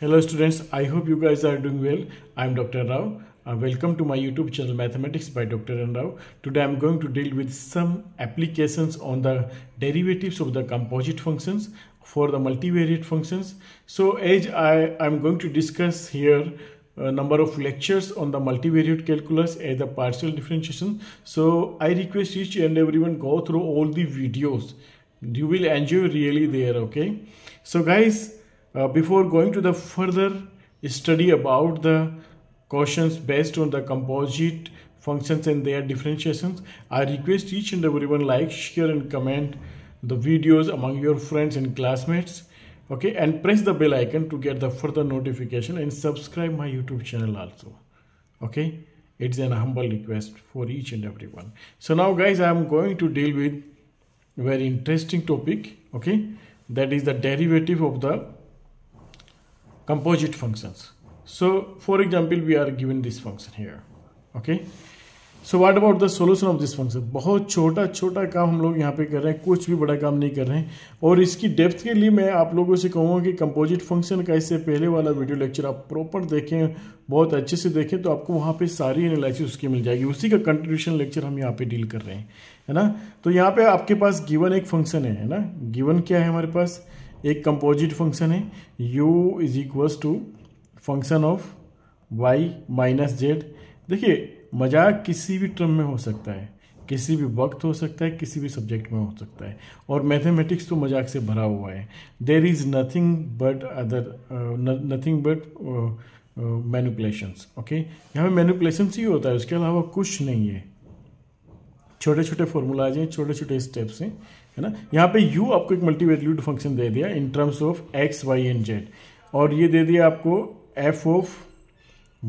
Hello students, I hope you guys are doing well. I am Dr. Rao. Uh, welcome to my YouTube channel Mathematics by Dr. N. Rao. Today I am going to deal with some applications on the derivatives of the composite functions for the multivariate functions. So as I am going to discuss here a uh, number of lectures on the multivariate calculus as a partial differentiation. So I request each and everyone go through all the videos. You will enjoy really there, okay? So guys, uh, before going to the further study about the cautions based on the composite functions and their differentiations, I request each and everyone like, share and comment the videos among your friends and classmates okay and press the bell icon to get the further notification and subscribe my youtube channel also okay it's an humble request for each and everyone so now guys i am going to deal with very interesting topic okay that is the derivative of the composite functions. So for example, we are given this function here. Okay. So what about the solution of this function बहुत छोटा छोटा काम हम लोग यहाँ पे कर रहे हैं कुछ भी बड़ा काम नहीं कर रहे हैं और इसकी डेप्थ के लिए मैं आप लोगों से कहूँगा कि कंपोजिट फंक्शन का इससे पहले वाला वीडियो लेक्चर आप प्रॉपर देखें बहुत अच्छे से देखें तो आपको वहाँ पे सारी एनालिसिस उसकी मिल जाएगी उसी का कंट्रीब्यूशन लेक्चर हम यहाँ पे डील कर रहे हैं है ना तो यहाँ पे आपके पास गिवन एक फंक्शन है है ना गिवन क्या है हमारे पास एक कंपोजिट फंक्शन है u is equals to function of y minus Z देखिए मजाक किसी भी टर्म में हो सकता है किसी भी वक्त हो सकता है किसी भी सब्जेक्ट में हो सकता है और मैथमेटिक्स तो मजाक से भरा हुआ है there is nothing but other nothing but manipulations okay यहाँ पे मैनुपलेशंस ही होता है उसके अलावा कुछ नहीं है छोटे छोटे फॉर्मूलाज हैं छोटे छोटे स्टेप्स हैं है ना यहाँ पे u आपको एक मल्टी वैल्यूड फंक्शन दे दिया in terms of x Y and Z और ये दे दिया आपको F of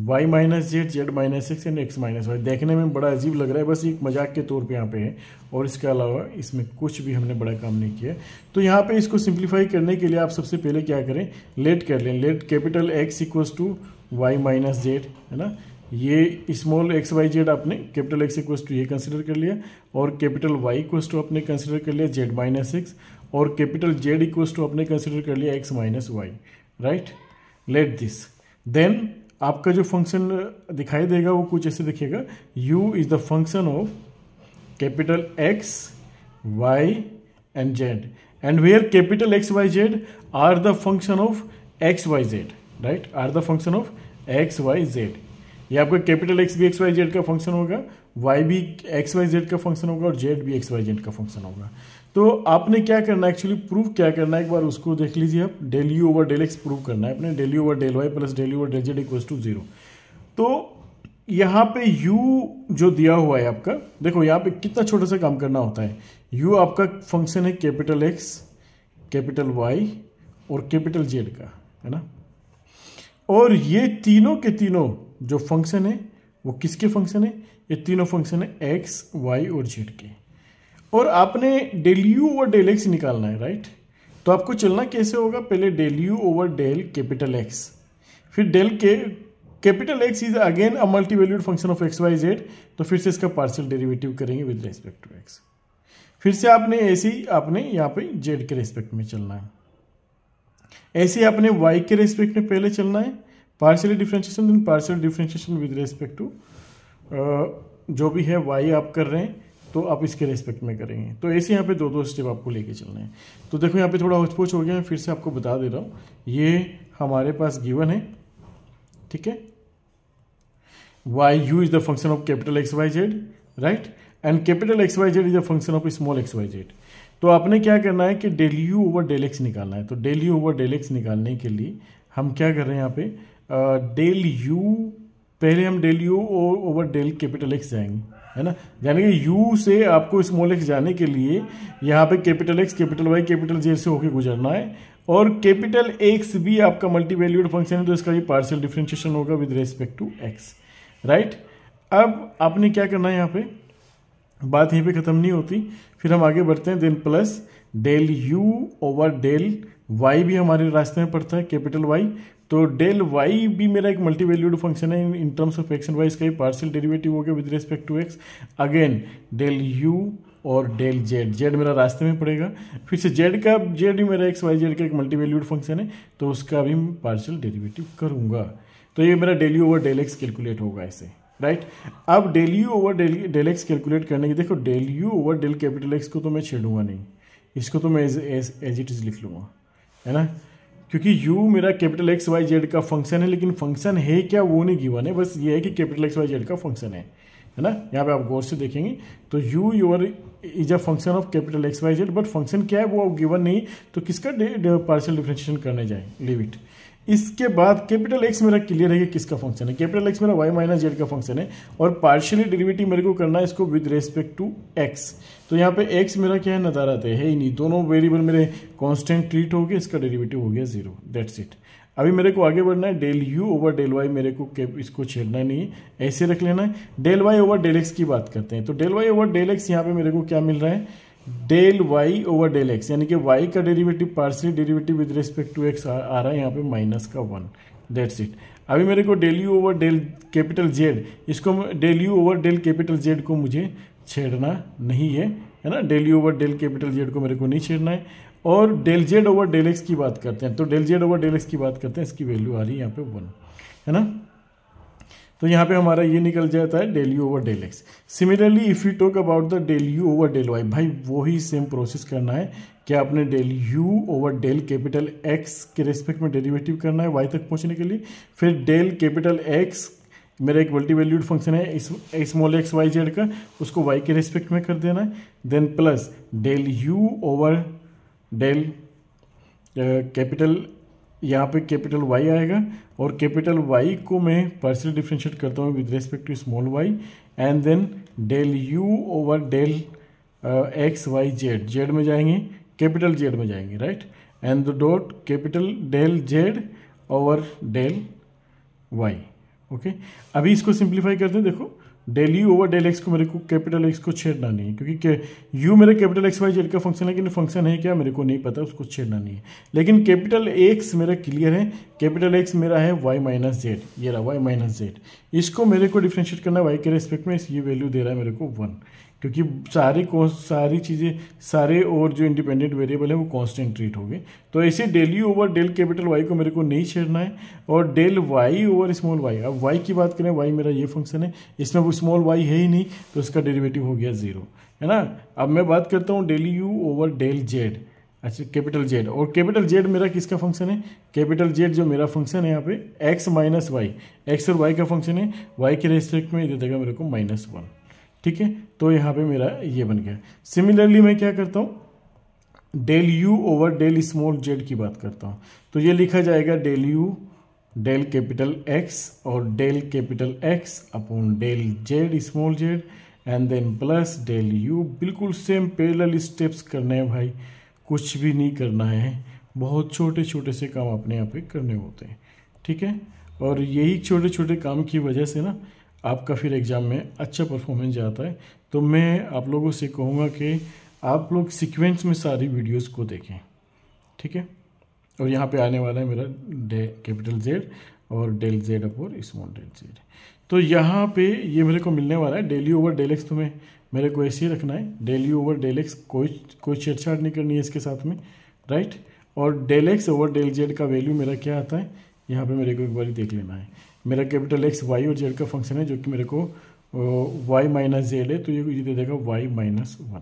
Y minus Z Z minus X and X minus Y देखने में बड़ा अजीब लग रहा है बस एक मजाक के तौर पे यहाँ पे है और इसके अलावा इसमें कुछ भी हमने बड़ा काम नहीं किया तो यहाँ पे इसको सिंप्लीफाई करने के लिए आप सबसे पहले क्या करें लेट कर लें let capital X equals to Y minus Z है ना ये स्मॉल एक्स वाई जेड आपने कैपिटल एक्स इक्व टू ये कंसिडर कर लिया और कैपिटल वाई इक्व टू आपने कंसिडर कर लिया जेड माइनस एक्स और कैपिटल जेड इक्व टू आपने कंसिडर कर लिया X minus Y right let this then आपका जो फंक्शन दिखाई देगा वो कुछ ऐसे दिखेगा u is the function of capital x Y and Z and where capital x Y Z are the function of x Y Z right are the function of x Y Z ये आपका capital X भी X Y Z का function होगा Y भी X Y Z का function होगा और Z भी एक्स वाई जेड का फंक्शन होगा तो आपने क्या करना है एक्चुअली प्रूव क्या करना है एक बार उसको देख लीजिए आप del u over del X prove करना है अपने del u over del Y plus del u over del Z equals to zero तो यहाँ पे u जो दिया हुआ है आपका देखो यहाँ पे कितना छोटा सा काम करना होता है u आपका फंक्शन है कैपिटल x कैपिटल y और कैपिटल z का है ना और ये तीनों के तीनों जो फंक्शन है वो किसके फंक्शन है ये तीनों फंक्शन है एक्स वाई और जेड के और आपने डेल यू और डेल एक्स निकालना है राइट तो आपको चलना कैसे होगा पहले del u over del capital X फिर डेल के capital X is again a multi valued function of x Y Z तो फिर से इसका पार्शियल डेरिवेटिव करेंगे विद रेस्पेक्ट टू एक्स फिर से आपने ऐसे ही आपने यहाँ पे जेड के रेस्पेक्ट में चलना है ऐसे ही आपने वाई के रेस्पेक्ट में पहले चलना है partially differentiation then partial differentiation with respect to जो भी है वाई आप कर रहे हैं तो आप इसके रेस्पेक्ट में करेंगे तो ऐसे यहाँ पे दो दो स्टेप आपको लेके चलना है तो देखो यहाँ पे थोड़ा होचपोच हो गया फिर से आपको बता दे रहा हूँ ये हमारे पास गिवन है ठीक है why u is the function of capital x Y Z right and capital x Y Z is the function of small x Y Z तो आपने क्या करना है कि del u over del X निकालना है तो del u over del X निकालने के लिए हम क्या कर रहे हैं यहाँ पे डेल यू पहले हम डेल यू और ओवर डेल कैपिटल एक्स जाएंगे है ना यानी कि यू से आपको स्मॉल एक्स जाने के लिए यहाँ पे capital X capital Y capital Z से होके गुजरना है और कैपिटल एक्स भी आपका मल्टी वैल्यूड फंक्शन है तो इसका भी पार्सल डिफ्रेंशिएशन होगा with respect to x right अब आपने क्या करना है यहाँ पे बात यहीं पे ख़त्म नहीं होती फिर हम आगे बढ़ते हैं then plus del u over del y भी हमारे रास्ते में पड़ता है कैपिटल वाई तो डेल वाई भी मेरा एक मल्टी वैल्यूड फंक्शन है in terms of x and y इसका भी डेरिवेटिव हो गया with respect to x again del u और डेल जेड जेड मेरा रास्ते में पड़ेगा फिर से जेड का जेड भी मेरा एक्स वाई जेड का एक मल्टी वैल्यूड फंक्शन है तो उसका भी मैं पार्सल डेरिवेटिव करूँगा तो ये मेरा del u over del x calculate होगा ऐसे राइट right? अब del u over del del x calculate करने की देखो del u over del capital x को तो मैं छेड़ूंगा नहीं इसको तो मैं एज एज इट इज़ लिख लूँगा है ना क्योंकि u मेरा कैपिटल एक्स वाई जेड का फंक्शन है लेकिन फंक्शन है क्या वो नहीं गिवन है बस ये है कि कैपिटल एक्स वाई जेड का फंक्शन है है ना यहाँ पे आप गौर से देखेंगे तो u your is a function of capital x Y z but function क्या है वो गिवन नहीं तो किसका पार्शियल डिफ्रेंशिएशन करने जाए लिमिट इसके बाद कैपिटल एक्स मेरा क्लियर है कि किसका फंक्शन है कैपिटल एक्स मेरा वाई माइनस जेड का फंक्शन है और पार्शियली डिलिविटी मेरे को करना है इसको विद रेस्पेक्ट टू एक्स तो यहाँ पे एक्स मेरा क्या है नदारत है ही नहीं दोनों वेरिएबल मेरे कांस्टेंट ट्रीट हो गए इसका डिलीविटी हो गया जीरो दैट्स इट अभी मेरे को आगे बढ़ना है del u over del y मेरे को इसको छेड़ना नहीं है ऐसे रख लेना है del y over del x की बात करते हैं तो del y over del x यहाँ पे मेरे को क्या मिल रहा है del y over del x यानी कि वाई का derivative partially derivative with respect to x आ, रहा है यहाँ पे माइनस का वन दैट्स इट अभी मेरे को del u over del capital z इसको del u over del capital z को मुझे छेड़ना नहीं है है ना del u over del capital z को मेरे को नहीं छेड़ना है और del z over del x की बात करते हैं तो del z over del x की बात करते हैं इसकी वैल्यू आ रही है यहाँ पे वन है ना तो यहाँ पे हमारा ये निकल जाता है del u over del x similarly if you talk about the del u over del y भाई वही सेम प्रोसेस करना है कि आपने del u over del capital x के रेस्पेक्ट में डेरिवेटिव करना है वाई तक पहुँचने के लिए फिर डेल कैपिटल एक्स मेरा एक मल्टी वैल्यूड फंक्शन है स्मॉल एक्स वाई जेड का उसको वाई के रेस्पेक्ट में कर देना है then plus del u over del capital यहाँ पे कैपिटल वाई आएगा और कैपिटल वाई को मैं पार्शियल डिफ्रेंशिएट करता हूँ with respect to small y and then del u over del x Y z z में जाएंगे कैपिटल जेड में जाएंगे right and the dot capital del z over del y okay अभी इसको सिंप्लीफाई करते हैं देखो del u over del x को मेरे को कैपिटल एक्स को छेड़ना नहीं है क्योंकि यू मेरे कैपिटल एक्स वाई जेड का फंक्शन है लेकिन फंक्शन है क्या मेरे को नहीं पता उसको छेड़ना नहीं है लेकिन कैपिटल एक्स मेरा क्लियर है कैपिटल एक्स मेरा है वाई माइनस जेड ये रहा वाई माइनस जेड इसको मेरे को डिफ्रेंशिएट करना है वाई के रेस्पेक्ट में इस ये वैल्यू दे रहा है मेरे को वन क्योंकि सारे सारी चीज़ें सारे और जो इंडिपेंडेंट वेरिएबल है वो कॉन्स्टेंट ट्रीट हो गए तो ऐसे del u over del capital y को मेरे को नहीं छेड़ना है और del y over small y अब वाई की बात करें वाई मेरा ये फंक्शन है इसमें वो स्मॉल वाई है ही नहीं तो इसका डेरिवेटिव हो गया ज़ीरो है ना अब मैं बात करता हूँ del u over del z अच्छा कैपिटल जेड और कैपिटल जेड मेरा किसका फंक्शन है कैपिटल जेड जो मेरा फंक्शन है यहाँ पे एक्स माइनस वाई एक्स और वाई का फंक्शन है वाई के रेस्पेक्ट में ये देगा मेरे को माइनस वन ठीक है तो यहाँ पे मेरा ये बन गया सिमिलरली मैं क्या करता हूँ del u over del small z की बात करता हूँ तो ये लिखा जाएगा del u del capital x और del capital x upon del z small z and then plus del u बिल्कुल सेम पेरल स्टेप्स करने हैं भाई कुछ भी नहीं करना है बहुत छोटे छोटे से काम अपने यहाँ पे करने होते हैं ठीक है और यही छोटे छोटे काम की वजह से ना आपका फिर एग्ज़ाम में अच्छा परफॉर्मेंस जाता है तो मैं आप लोगों से कहूँगा कि आप लोग सीक्वेंस में सारी वीडियोस को देखें ठीक है और यहाँ पे आने वाला है मेरा डे कैपिटल जेड और डेल जेड अपर स्मॉल डेल जेड तो यहाँ पे ये मेरे को मिलने वाला है डेली ओवर डेल एक्स तो मैं मेरे को ऐसे ही रखना है डेली ओवर डेल एक्स कोई कोई छेड़छाड़ नहीं करनी है इसके साथ में राइट और del x over del z का वैल्यू मेरा क्या आता है यहाँ पे मेरे को एक बार देख लेना है मेरा कैपिटल एक्स वाई और जेड का फंक्शन है जो कि मेरे को वाई माइनस जेड है तो ये दे देगा वाई माइनस वन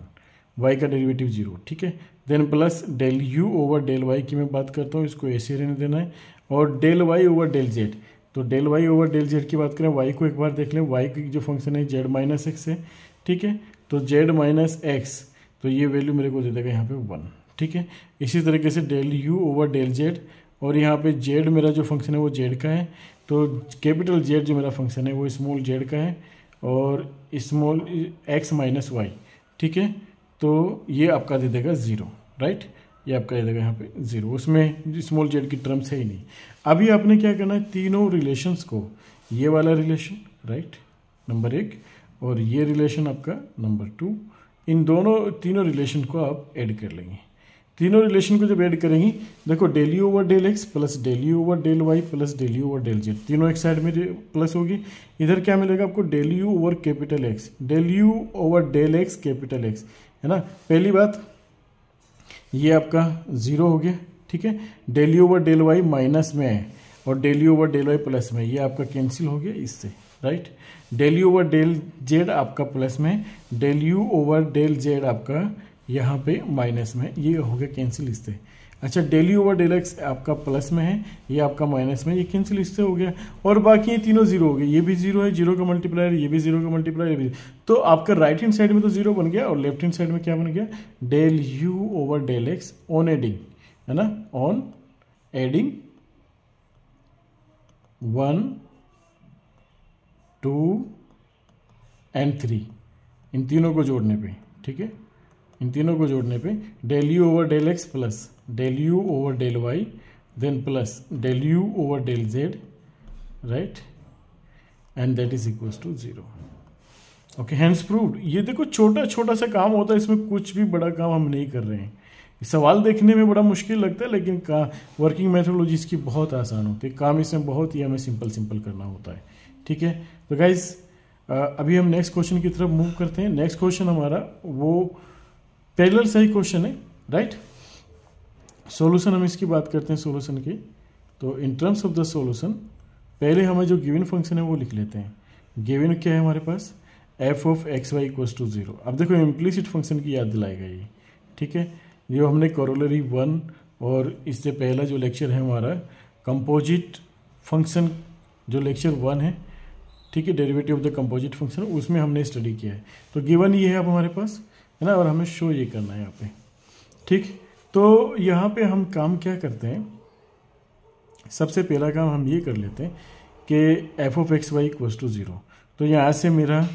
वाई का डेरिवेटिव जीरो ठीक है then plus del u over del y की मैं बात करता हूँ इसको ऐसे रहने देना है और del y over del z तो del y over del z की बात करें वाई को एक बार देख लें वाई की जो फंक्शन है जेड माइनस एक्स है ठीक है तो जेड माइनस एक्स तो ये वैल्यू मेरे को दे देगा यहाँ पे वन ठीक है इसी तरीके से del u over del z और यहाँ पे जेड मेरा जो फंक्शन है वो जेड का है तो कैपिटल जेड जो मेरा फंक्शन है वो स्मॉल जेड का है और स्मॉल एक्स माइनस वाई ठीक है तो ये आपका दे देगा ज़ीरो राइट ये आपका दे देगा यहाँ पे ज़ीरो उसमें स्मॉल जेड की टर्म्स है ही नहीं अभी आपने क्या करना है तीनों रिलेशंस को ये वाला रिलेशन राइट नंबर एक और ये रिलेशन आपका नंबर टू इन दोनों तीनों रिलेशन को आप ऐड कर लेंगे तीनों रिलेशन को जब ऐड करेंगी देखो del u over del x plus del u over del Y plus del u over del z तीनों एक साइड में प्लस होगी इधर क्या मिलेगा आपको del u over capital x del u over del x capital x है ना पहली बात ये आपका जीरो हो गया ठीक है del u over del y minus में है और del u over del Y plus में ये आपका कैंसिल हो गया इससे right del u over del z आपका प्लस में del u over del z आपका यहाँ पे माइनस में ये हो गया कैंसिल इससे अच्छा डेली ओवर डेल एक्स आपका प्लस में है ये आपका माइनस में ये कैंसिल इससे हो गया और बाकी ये तीनों जीरो हो गए ये भी जीरो है जीरो का मल्टीप्लायर ये भी जीरो का मल्टीप्लायर ये भी तो आपका राइट हैंड साइड में तो जीरो बन गया और लेफ्ट हैंड साइड में क्या बन गया del u over del x on adding है ना on adding one two and three इन तीनों को जोड़ने पर ठीक है इन तीनों को जोड़ने पे del u over del x plus del u over del y then plus del u over del z right and that is equal to zero okay hence proved ये देखो छोटा छोटा सा काम होता है इसमें कुछ भी बड़ा काम हम नहीं कर रहे हैं सवाल देखने में बड़ा मुश्किल लगता है लेकिन का वर्किंग मेथोडोलॉजी इसकी बहुत आसान होती है काम इसमें बहुत ही हमें सिंपल सिंपल करना होता है ठीक है तो गाइज अभी हम नेक्स्ट क्वेश्चन की तरफ मूव करते हैं नेक्स्ट क्वेश्चन हमारा वो टेलर सही क्वेश्चन है राइट सॉल्यूशन हम इसकी बात करते हैं सॉल्यूशन की तो in terms of the solution पहले हमें जो गिवन फंक्शन है वो लिख लेते हैं गिवन क्या है हमारे पास f of x y equals to zero अब देखो इम्प्लीसिट फंक्शन की याद दिलाएगा ये ठीक है जो हमने कॉरोलरी वन और इससे पहला जो लेक्चर है हमारा कंपोजिट फंक्शन जो लेक्चर वन है ठीक है derivative of the composite function उसमें हमने स्टडी किया है तो गिवन ये है अब हमारे पास है ना और हमें शो ये करना है यहाँ पे ठीक तो यहाँ पे हम काम क्या करते हैं सबसे पहला काम हम ये कर लेते हैं कि f of x y equal to zero तो यहाँ से मेरा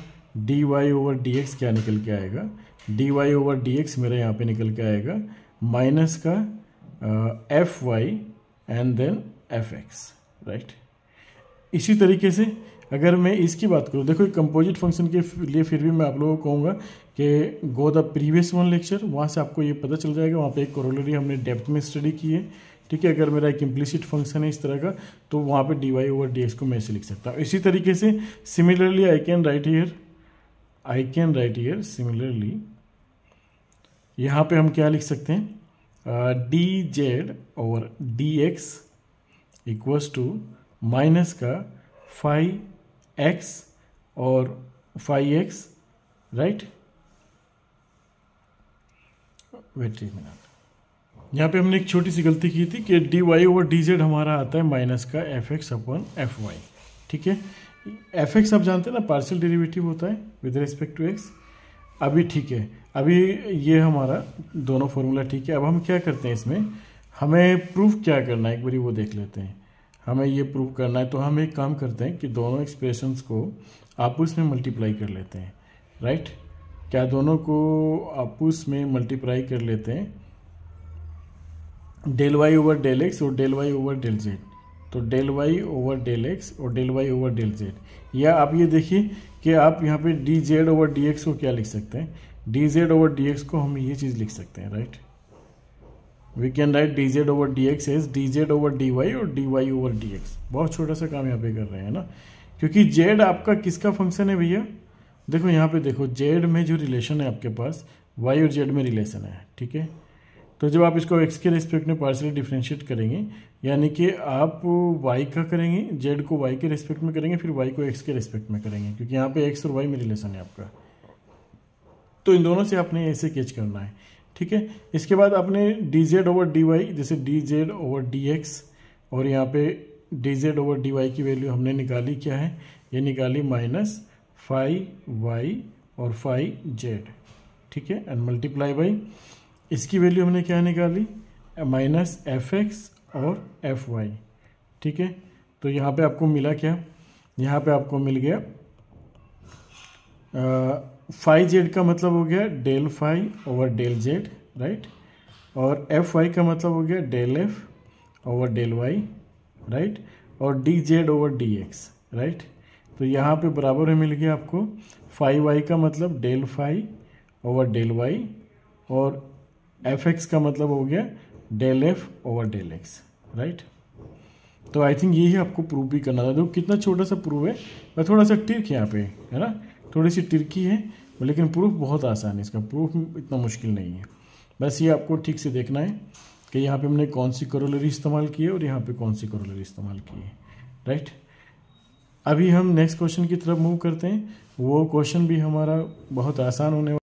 d y over d x क्या निकल के आएगा d y over d x मेरा यहाँ पे निकल के आएगा माइनस का f y and then f x right इसी तरीके से अगर मैं इसकी बात करूँ देखो कंपोजिट फंक्शन के लिए फिर भी मैं आप लोगों को कहूँगा कि go the previous one lecture वहाँ से आपको ये पता चल जाएगा वहाँ पे एक कोरोलरी हमने डेप्थ में स्टडी की है ठीक है अगर मेरा एक इम्प्लिसिट फंक्शन है इस तरह का तो वहाँ पे d y over d x को मैं ऐसे लिख सकता हूँ इसी तरीके से similarly I can write here I can write here similarly यहाँ पे हम क्या लिख सकते हैं d z over d x equals to minus का फाइव एक्स और five x right wait minute यहाँ पे हमने एक छोटी सी गलती की थी कि d y over d z हमारा आता है माइनस का f x upon f y ठीक है एफ एक्स आप जानते हैं ना पार्सल डेरिवेटिव होता है विद रिस्पेक्ट टू एक्स अभी ठीक है अभी ये हमारा दोनों फॉर्मूला ठीक है अब हम क्या करते हैं इसमें हमें प्रूफ क्या करना है एक बार वो देख लेते हैं हमें ये प्रूव करना है तो हम एक काम करते हैं कि दोनों एक्सप्रेशंस को आपस में मल्टीप्लाई कर लेते हैं राइट क्या दोनों को आपस में मल्टीप्लाई कर लेते हैं del y over del x और del y over del z तो del y over del x और del y over del z या आप ये देखिए कि आप यहाँ पे d z over d x को क्या लिख सकते हैं d z over d x को हम ये चीज़ लिख सकते हैं right we can write d z over d x is d z over d y और d y over d x बहुत छोटा सा काम यहाँ पे कर रहे हैं ना क्योंकि जेड आपका किसका फंक्शन है भैया देखो यहाँ पे देखो जेड में जो रिलेशन है आपके पास वाई और जेड में रिलेशन है ठीक है तो जब आप इसको एक्स के रिस्पेक्ट में पार्सली डिफ्रेंशिएट करेंगे यानी कि आप वाई का करेंगे जेड को वाई के रिस्पेक्ट में करेंगे फिर वाई को एक्स के रिस्पेक्ट में करेंगे क्योंकि यहाँ पे एक्स और वाई में रिलेशन है आपका तो इन दोनों से आपने ऐसे कैच करना है ठीक है इसके बाद आपने d z over d y जैसे d z over d x और यहाँ पे d z over d y की वैल्यू हमने निकाली क्या है ये निकाली माइनस फाइव वाई और फाइव जेड ठीक है एंड मल्टीप्लाई बाई इसकी वैल्यू हमने क्या निकाली माइनस एफ एक्स और एफ वाई ठीक है तो यहाँ पे आपको मिला क्या यहाँ पे आपको मिल गया फाइव जेड का मतलब हो गया del phi over del z right और एफ वाई का मतलब हो गया del f over del y right और d z over d x right तो यहाँ पे बराबर है मिल गया आपको फाइव वाई का मतलब del phi over del y और एफ एक्स का मतलब हो गया del f over del x right तो आई थिंक यही आपको प्रूव भी करना था देखो कितना छोटा सा प्रूव है और थोड़ा सा टिक यहाँ पे है ना थोड़ी सी टिरकी है लेकिन प्रूफ बहुत आसान है इसका प्रूफ इतना मुश्किल नहीं है बस ये आपको ठीक से देखना है कि यहाँ पे हमने कौन सी करोलरी इस्तेमाल की है और यहाँ पे कौन सी करोलरी इस्तेमाल की है राइट अभी हम नेक्स्ट क्वेश्चन की तरफ मूव करते हैं वो क्वेश्चन भी हमारा बहुत आसान होने